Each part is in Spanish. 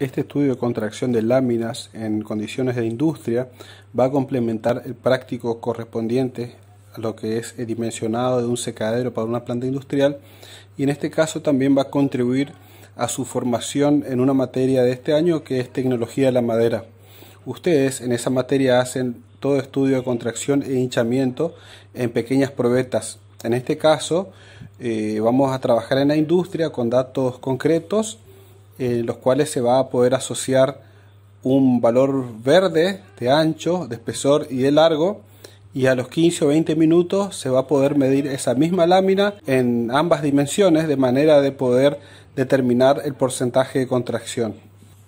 Este estudio de contracción de láminas en condiciones de industria va a complementar el práctico correspondiente a lo que es el dimensionado de un secadero para una planta industrial y en este caso también va a contribuir a su formación en una materia de este año que es tecnología de la madera. Ustedes en esa materia hacen todo estudio de contracción e hinchamiento en pequeñas probetas. En este caso eh, vamos a trabajar en la industria con datos concretos en eh, los cuales se va a poder asociar un valor verde de ancho, de espesor y de largo y a los 15 o 20 minutos se va a poder medir esa misma lámina en ambas dimensiones de manera de poder determinar el porcentaje de contracción.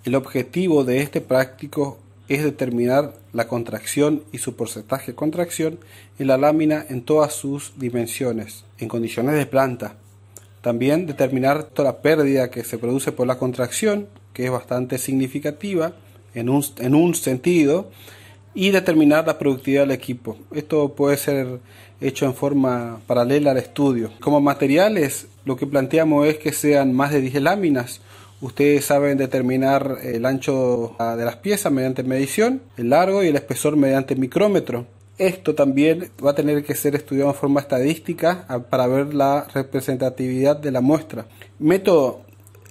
El objetivo de este práctico es determinar la contracción y su porcentaje de contracción en la lámina en todas sus dimensiones, en condiciones de planta, también determinar toda la pérdida que se produce por la contracción, que es bastante significativa en un, en un sentido, y determinar la productividad del equipo. Esto puede ser hecho en forma paralela al estudio. Como materiales, lo que planteamos es que sean más de 10 láminas. Ustedes saben determinar el ancho de las piezas mediante medición, el largo y el espesor mediante micrómetro. Esto también va a tener que ser estudiado en forma estadística ah, para ver la representatividad de la muestra. Método.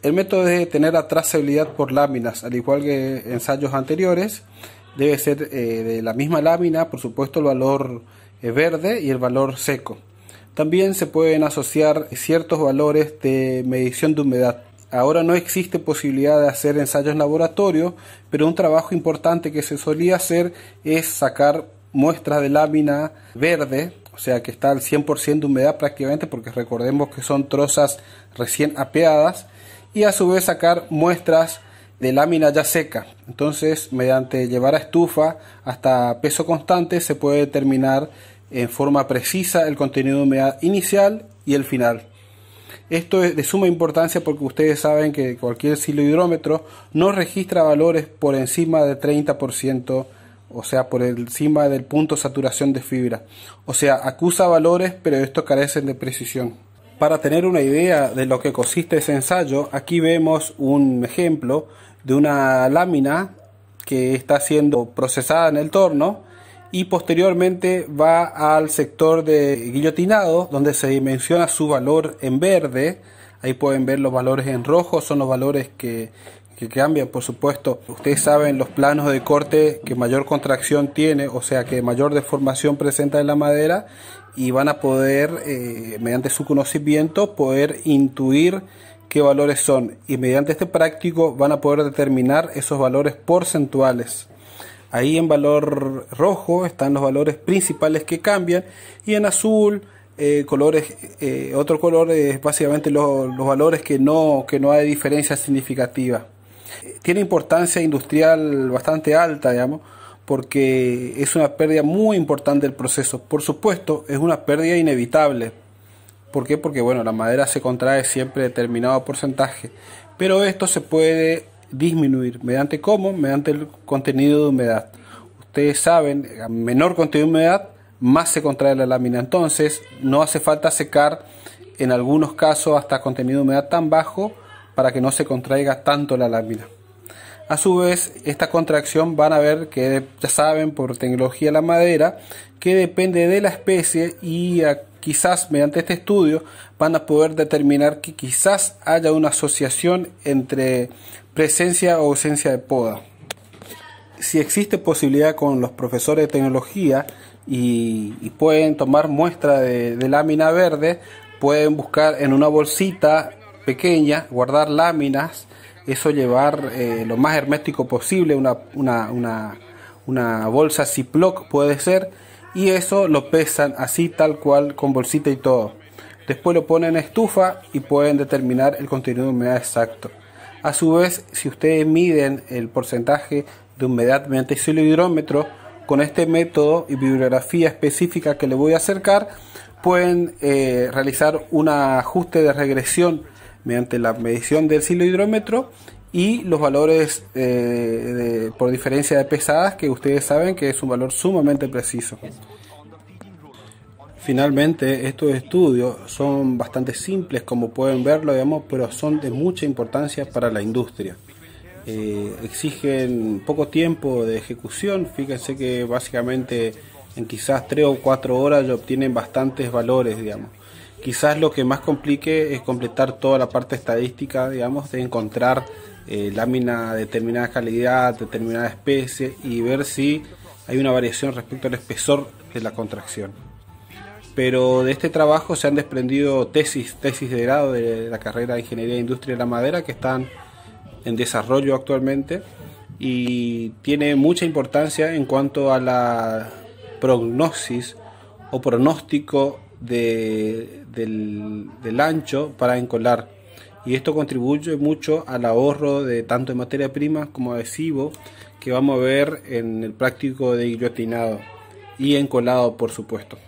El método de tener la trazabilidad por láminas, al igual que ensayos anteriores. Debe ser eh, de la misma lámina, por supuesto, el valor eh, verde y el valor seco. También se pueden asociar ciertos valores de medición de humedad. Ahora no existe posibilidad de hacer ensayos en laboratorio, pero un trabajo importante que se solía hacer es sacar muestras de lámina verde, o sea que está al 100% de humedad prácticamente, porque recordemos que son trozas recién apeadas, y a su vez sacar muestras de lámina ya seca. Entonces, mediante llevar a estufa hasta peso constante, se puede determinar en forma precisa el contenido de humedad inicial y el final. Esto es de suma importancia porque ustedes saben que cualquier silo hidrómetro no registra valores por encima de 30% o sea, por encima del punto saturación de fibra. O sea, acusa valores, pero estos carecen de precisión. Para tener una idea de lo que consiste ese ensayo, aquí vemos un ejemplo de una lámina que está siendo procesada en el torno y posteriormente va al sector de guillotinado donde se dimensiona su valor en verde. Ahí pueden ver los valores en rojo, son los valores que que cambian por supuesto. Ustedes saben los planos de corte que mayor contracción tiene, o sea que mayor deformación presenta en la madera y van a poder, eh, mediante su conocimiento, poder intuir qué valores son y mediante este práctico van a poder determinar esos valores porcentuales. Ahí en valor rojo están los valores principales que cambian y en azul eh, colores, eh, otro color es básicamente los valores que no, que no hay diferencia significativa tiene importancia industrial bastante alta, digamos, porque es una pérdida muy importante del proceso. Por supuesto, es una pérdida inevitable. ¿Por qué? Porque bueno, la madera se contrae siempre determinado porcentaje, pero esto se puede disminuir. ¿Mediante cómo? Mediante el contenido de humedad. Ustedes saben, menor contenido de humedad, más se contrae la lámina. Entonces, no hace falta secar en algunos casos hasta contenido de humedad tan bajo para que no se contraiga tanto la lámina. A su vez, esta contracción van a ver que ya saben por tecnología la madera que depende de la especie y quizás mediante este estudio van a poder determinar que quizás haya una asociación entre presencia o ausencia de poda. Si existe posibilidad con los profesores de tecnología y, pueden tomar muestra de lámina verde, pueden buscar en una bolsita guardar láminas, eso llevar eh, lo más hermético posible, una, una, una, bolsa Ziploc puede ser, y eso lo pesan así tal cual con bolsita y todo. Después lo ponen en estufa y pueden determinar el contenido de humedad exacto. A su vez, si ustedes miden el porcentaje de humedad mediante hidrómetro, con este método y bibliografía específica que le voy a acercar, pueden eh, realizar un ajuste de regresión mediante la medición del silo hidrómetro y los valores eh, por diferencia de pesadas que ustedes saben que es un valor sumamente preciso. Finalmente, estos estudios son bastante simples como pueden verlo, digamos, pero son de mucha importancia para la industria. Eh, exigen poco tiempo de ejecución, fíjense que básicamente en quizás 3 o 4 horas ya obtienen bastantes valores, digamos. Quizás lo que más complique es completar toda la parte estadística, digamos, de encontrar eh, lámina de determinada calidad, determinada especie y ver si hay una variación respecto al espesor de la contracción. Pero de este trabajo se han desprendido tesis, tesis de grado de la carrera de Ingeniería e Industria de la Madera que están en desarrollo actualmente y tiene mucha importancia en cuanto a la prognosis o pronóstico del, ancho para encolar. Y esto contribuye mucho al ahorro de tanto de materia prima como adhesivo que vamos a ver en el práctico de guillotinado y encolado, por supuesto.